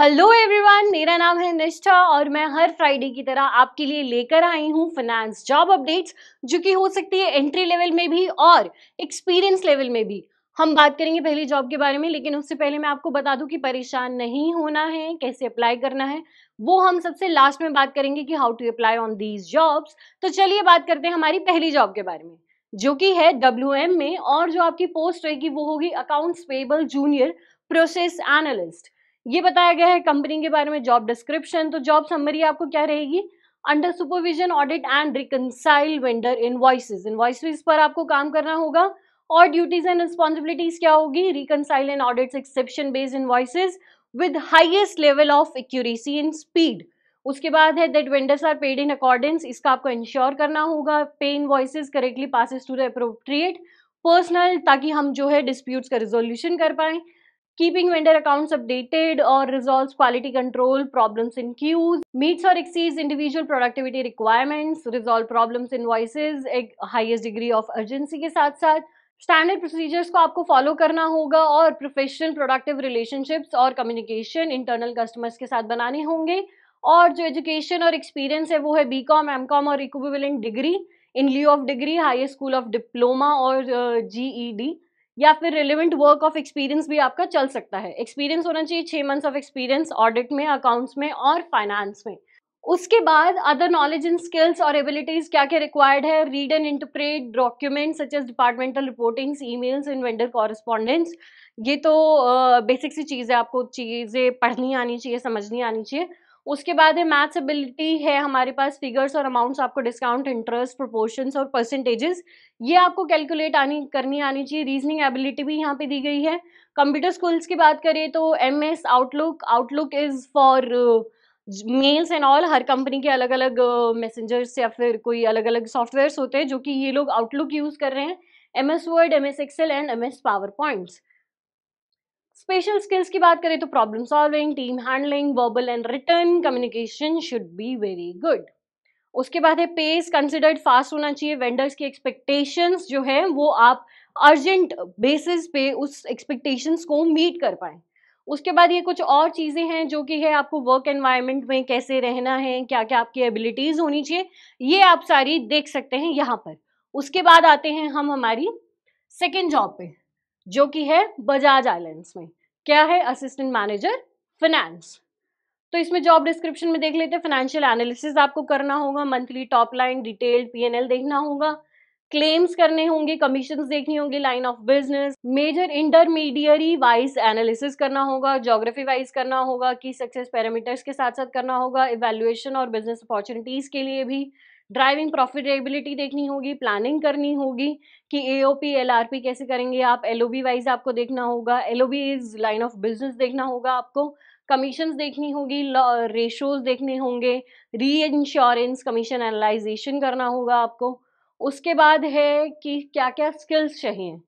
hello everyone मेरा नाम है निष्ठा और मैं हर फ्राइडे की तरह आपके लिए लेकर आई हूँ फाइनेंस जॉब अपडेट्स जो कि हो सकती है एंट्री लेवल में भी और एक्सपीरियंस लेवल में भी हम बात करेंगे पहली जॉब के बारे में लेकिन उससे पहले मैं आपको बता दूं कि परेशान नहीं होना है कैसे अप्लाई करना है वो हम सबसे लास्ट में बात करेंगे कि how to apply on these jobs तो चलिए बात करते हैं हमारी पहली जॉब के बारे में जो कि है डब्ल्यू में और जो आपकी पोस्ट रहेगी वो होगी accounts payable junior process analyst ये बताया गया है कंपनी के बारे में जॉब डिस्क्रिप्शन तो जॉब समरी आपको क्या रहेगी under supervision audit and reconcile vendor in invoices पर आपको काम करना होगा और ड्यूटीज एंड रिस्पॉन्सिबिलिटीज क्या होगी reconcile and audit exception based voice with highest level of accuracy in speed उसके बाद है that vendors are paid in accordance इसका आपको इंश्योर करना होगा pay invoices correctly passes to the appropriate personnel ताकि हम जो है डिस्प्यूट्स का रिजोल्यूशन कर पाएं keeping vendor accounts updated or resolves quality control problems in queues, meets or exceeds individual productivity requirements, resolve problems invoices, एक highest degree of urgency के साथ साथ स्टैंडर्ड प्रोसीजर्स को आपको फॉलो करना होगा और प्रोफेशनल प्रोडक्टिव रिलेशनशिप्स और कम्युनिकेशन इंटरनल कस्टमर्स के साथ बनाने होंगे और जो एजुकेशन और एक्सपीरियंस है वो है बी कॉम एम कॉम और equivalent degree in lieu of degree high school of diploma और जी ई डी या फिर रिलेवेंट वर्क ऑफ एक्सपीरियंस भी आपका चल सकता है एक्सपीरियंस होना चाहिए छः मंथ्स ऑफ एक्सपीरियंस ऑडिट में अकाउंट्स में और फाइनेंस में उसके बाद अदर नॉलेज इन स्किल्स और एबिलिटीज क्या क्या रिक्वायर्ड है read and interpret documents such as departmental reportings emails in vendor correspondents ये तो बेसिक uh, सी चीज़ है आपको चीज़ें पढ़नी आनी चाहिए समझनी आनी चाहिए उसके बाद है मैथ्स एबिलिटी है हमारे पास फिगर्स और अमाउंट्स आपको डिस्काउंट इंटरेस्ट प्रोपोर्शन और परसेंटेजेस ये आपको कैलकुलेट आनी करनी आनी चाहिए रीजनिंग एबिलिटी भी यहाँ पे दी गई है कंप्यूटर स्कूल्स की बात करें तो M S outlook outlook is for mails and all हर कंपनी के अलग अलग मैसेंजर्स या फिर कोई अलग अलग सॉफ्टवेयर्स होते हैं जो कि ये लोग आउटलुक यूज़ कर रहे हैं M S word M S Excel and M S power points special skills की बात करें तो problem solving team handling verbal and written communication should be very good उसके बाद है पेस कंसिडर्ड फास्ट होना चाहिए वेंडर्स की एक्सपेक्टेशंस जो है वो आप अर्जेंट बेसिस पे उस एक्सपेक्टेशंस को मीट कर पाए उसके बाद ये कुछ और चीज़ें हैं जो कि है आपको वर्क एनवायरनमेंट में कैसे रहना है क्या क्या आपकी एबिलिटीज़ होनी चाहिए ये आप सारी देख सकते हैं यहाँ पर उसके बाद आते हैं हम हमारी सेकेंड जॉब पे जो कि है बजाज आइलैंड्स में क्या है असिस्टेंट मैनेजर फाइनेंस तो इसमें जॉब डिस्क्रिप्शन में देख लेते हैं फाइनेंशियल एनालिसिस आपको करना होगा monthly top line detailed PNL देखना होगा क्लेम्स करने होंगे कमीशन देखनी होंगी line of business major intermediary wise analysis करना होगा जोग्राफी वाइज करना होगा की सक्सेस पैरामीटर्स के साथ साथ करना होगा इवेल्युएशन और बिजनेस अपॉर्चुनिटीज के लिए भी ड्राइविंग प्रॉफिटेबिलिटी देखनी होगी प्लानिंग करनी होगी कि A O P L R P कैसे करेंगे आप एल ओ बी वाइज आपको देखना होगा L O B is line of business देखना होगा आपको कमीशन देखनी होगी रेशोज देखने होंगे री इंश्योरेंस कमीशन एनालाइजेशन करना होगा आपको उसके बाद है कि क्या क्या स्किल्स चाहिए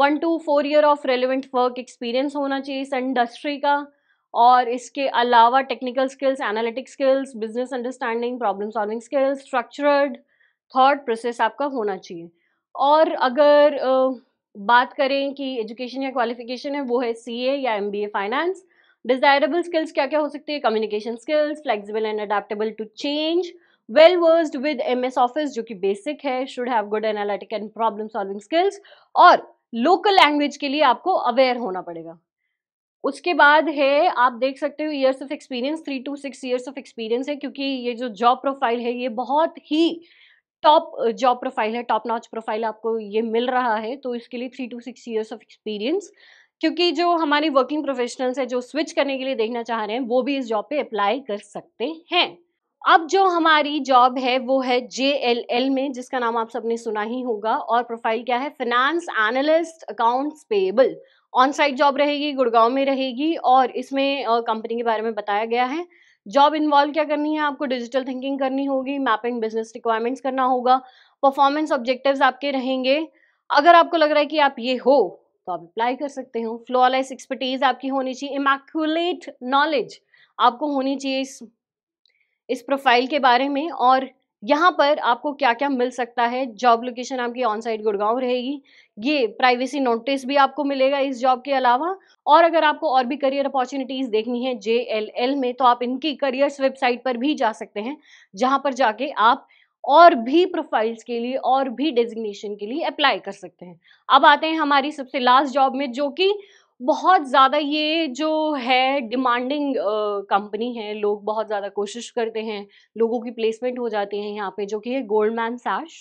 one two four year of relevant work experience होना चाहिए इस इंडस्ट्री का और इसके अलावा technical skills analytic skills business understanding problem solving skills structured thought process आपका होना चाहिए और अगर बात करें कि एजुकेशन या क्वालिफिकेशन है वो है सी ए या M B A finance desirable skills क्या क्या हो सकती है communication skills flexible and adaptable to change well versed with M S office जो कि बेसिक है should have good analytic and problem solving skills और लोकल लैंग्वेज के लिए आपको अवेयर होना पड़ेगा उसके बाद है आप देख सकते हो years of experience three to six years of experience है क्योंकि ये जो जॉब प्रोफाइल है ये बहुत ही टॉप जॉब प्रोफाइल है टॉप नॉच प्रोफाइल आपको ये मिल रहा है तो इसके लिए three to six years of experience क्योंकि जो हमारी वर्किंग प्रोफेशनल्स है जो स्विच करने के लिए देखना चाह रहे हैं वो भी इस जॉब पे अप्लाई कर सकते हैं अब जो हमारी जॉब है वो है जे में जिसका नाम आप सबने सुना ही होगा और प्रोफाइल क्या है finance analyst accounts payable on site job रहेगी गुड़गांव में रहेगी और इसमें कंपनी के बारे में बताया गया है जॉब इन्वॉल्व क्या करनी है आपको डिजिटल थिंकिंग करनी होगी मैपिंग बिजनेस रिक्वायरमेंट्स करना होगा परफॉर्मेंस ऑब्जेक्टिव्स आपके रहेंगे अगर आपको लग रहा है कि आप ये हो तो आप अप्लाई कर सकते हो फ्लॉलेस एक्सपर्टीज आपकी होनी चाहिए इमेकुलेट नॉलेज आपको होनी चाहिए इस इस प्रोफाइल के बारे में और यहाँ पर आपको क्या क्या मिल सकता है जॉब लोकेशन आपकी ऑन साइट गुड़गांव रहेगी ये प्राइवेसी नोटिस भी आपको मिलेगा इस जॉब के अलावा और अगर आपको और भी करियर अपॉर्चुनिटीज़ देखनी है जे एल एल में तो आप इनकी करियर्स वेबसाइट पर भी जा सकते हैं जहाँ पर जाके आप और भी प्रोफाइल्स के लिए और भी डेजिग्नेशन के लिए अप्लाई कर सकते हैं अब आते हैं हमारी सबसे लास्ट जॉब में जो कि बहुत ज़्यादा ये जो है डिमांडिंग कंपनी है लोग बहुत ज़्यादा कोशिश करते हैं लोगों की प्लेसमेंट हो जाती है यहाँ पे जो कि है गोल्ड मैन सैश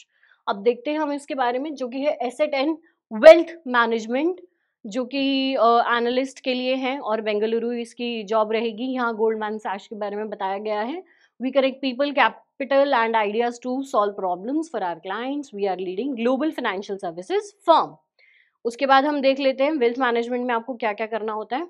अब देखते हैं हम इसके बारे में जो कि है एसेट एंड वेल्थ मैनेजमेंट जो कि एनालिस्ट के लिए हैं और बेंगलुरु इसकी जॉब रहेगी यहाँ गोल्ड मैन सैश के बारे में बताया गया है we connect people capital and ideas to solve problems for our clients we are leading global financial services firm उसके बाद हम देख लेते हैं वेल्थ मैनेजमेंट में आपको क्या क्या करना होता है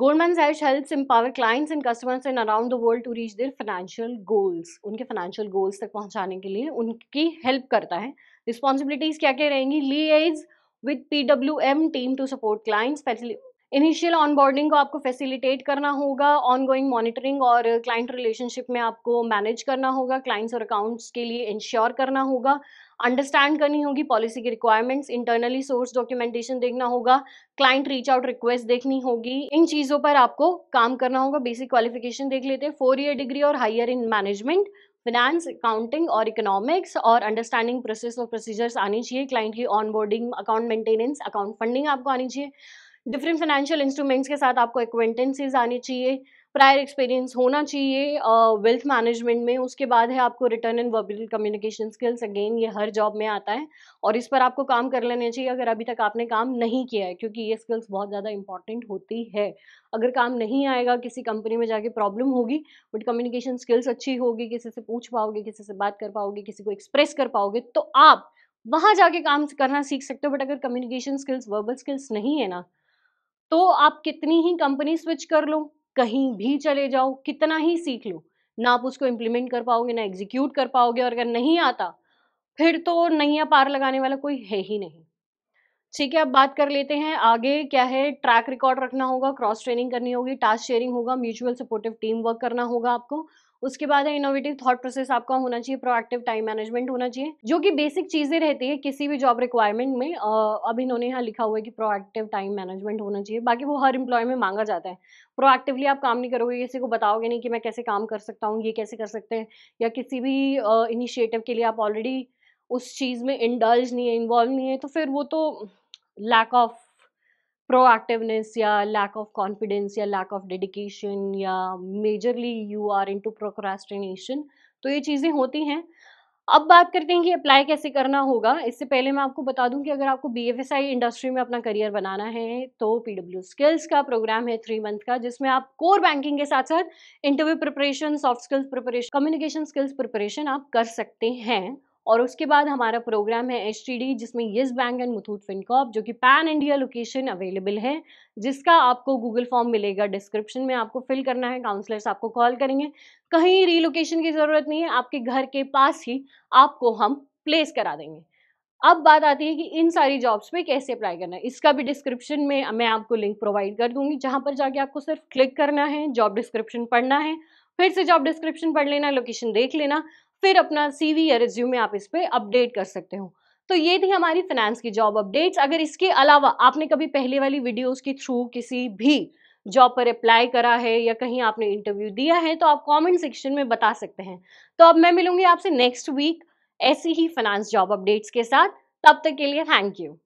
Goldman Sachs helps empower clients and customers in around the world to reach their financial goals उनके फाइनेंशियल गोल्स तक पहुंचाने के लिए उनकी हेल्प करता है रिस्पॉन्सिबिलिटीज क्या क्या रहेंगी liaise with P W M team to support clients initial onboarding को आपको फैसिलिटेट करना होगा ऑन गोइंग मॉनिटरिंग और क्लाइंट रिलेशनशिप में आपको मैनेज करना होगा क्लाइंट्स और अकाउंट्स के लिए इंश्योर करना होगा अंडरस्टैंड करनी होगी पॉलिसी की रिक्वायरमेंट्स इंटरनली सोर्स डॉक्यूमेंटेशन देखना होगा क्लाइंट रीच आउट रिक्वेस्ट देखनी होगी इन चीज़ों पर आपको काम करना होगा बेसिक क्वालिफिकेशन देख लेते हैं फोर ईयर डिग्री और higher in management finance accounting और इकोनॉमिक्स और अंडरस्टैंडिंग प्रोसेस और प्रोसीजर्स आनी चाहिए क्लाइंट की onboarding account maintenance account funding आपको आनी चाहिए डिफरेंट फाइनेंशियल इंस्ट्रूमेंट्स के साथ आपको एक्वेंटेंसीज आनी चाहिए प्रायर एक्सपीरियंस होना चाहिए वेल्थ मैनेजमेंट में उसके बाद है आपको written and verbal communication skills again ये हर जॉब में आता है और इस पर आपको काम कर लेना चाहिए अगर अभी तक आपने काम नहीं किया है क्योंकि ये स्किल्स बहुत ज़्यादा इंपॉर्टेंट होती है अगर काम नहीं आएगा किसी कंपनी में जाके प्रॉब्लम होगी बट कम्युनिकेशन स्किल्स अच्छी होगी किसी से पूछ पाओगे किसी से बात कर पाओगे किसी को एक्सप्रेस कर पाओगे तो आप वहाँ जाके काम करना सीख सकते हो बट अगर कम्युनिकेशन स्किल्स वर्बल स्किल्स नहीं है ना तो आप कितनी ही कंपनी स्विच कर लो कहीं भी चले जाओ कितना ही सीख लो ना आप उसको इम्प्लीमेंट कर पाओगे ना एग्जीक्यूट कर पाओगे और अगर नहीं आता फिर तो नैया पार लगाने वाला कोई है ही नहीं ठीक है अब बात कर लेते हैं आगे क्या है ट्रैक रिकॉर्ड रखना होगा क्रॉस ट्रेनिंग करनी होगी टास्क शेयरिंग होगा म्यूचुअल सपोर्टिव टीम वर्क करना होगा आपको उसके बाद है इनोवेटिव थॉट प्रोसेस आपका होना चाहिए प्रोएक्टिव टाइम मैनेजमेंट होना चाहिए जो कि बेसिक चीज़ें रहती है किसी भी जॉब रिक्वायरमेंट में अब इन्होंने यहाँ लिखा हुआ है कि प्रोएक्टिव टाइम मैनेजमेंट होना चाहिए बाकी वो हर एम्प्लॉय में मांगा जाता है प्रोएक्टिवली आप काम नहीं करोगे किसी को बताओगे नहीं कि मैं कैसे काम कर सकता हूँ ये कैसे कर सकते हैं या किसी भी इनिशिएटिव के लिए आप ऑलरेडी उस चीज़ में इंडल्ज नहीं है इन्वॉल्व नहीं है तो फिर वो तो लैक ऑफ proactiveness या lack of confidence या lack of dedication या majorly you are into procrastination तो ये चीज़ें होती हैं अब बात करते हैं कि अप्लाई कैसे करना होगा इससे पहले मैं आपको बता दूं कि अगर आपको बी इंडस्ट्री में अपना करियर बनाना है तो पी स्किल्स का प्रोग्राम है थ्री मंथ का जिसमें आप कोर बैंकिंग के साथ साथ interview preparation soft skills preparation communication skills preparation आप कर सकते हैं और उसके बाद हमारा प्रोग्राम है एच जिसमें Yes Bank and Muthoot Fincorp जो कि पैन इंडिया लोकेशन अवेलेबल है जिसका आपको गूगल फॉर्म मिलेगा डिस्क्रिप्शन में आपको फिल करना है काउंसलर्स आपको कॉल करेंगे कहीं रीलोकेशन की ज़रूरत नहीं है आपके घर के पास ही आपको हम प्लेस करा देंगे अब बात आती है कि इन सारी जॉब्स पे कैसे अप्लाई करना है इसका भी डिस्क्रिप्शन में मैं आपको लिंक प्रोवाइड कर दूंगी जहाँ पर जाके आपको सिर्फ क्लिक करना है जॉब डिस्क्रिप्शन पढ़ना है फिर से जॉब डिस्क्रिप्शन पढ़ लेना लोकेशन देख लेना फिर अपना सीवी या रिज्यूमे आप इस पर अपडेट कर सकते हो तो ये थी हमारी फाइनेंस की जॉब अपडेट्स अगर इसके अलावा आपने कभी पहले वाली वीडियोस के थ्रू किसी भी जॉब पर अप्लाई करा है या कहीं आपने इंटरव्यू दिया है तो आप कमेंट सेक्शन में बता सकते हैं तो अब मैं मिलूंगी आपसे नेक्स्ट वीक ऐसी ही फाइनेंस जॉब अपडेट्स के साथ तब तक के लिए थैंक यू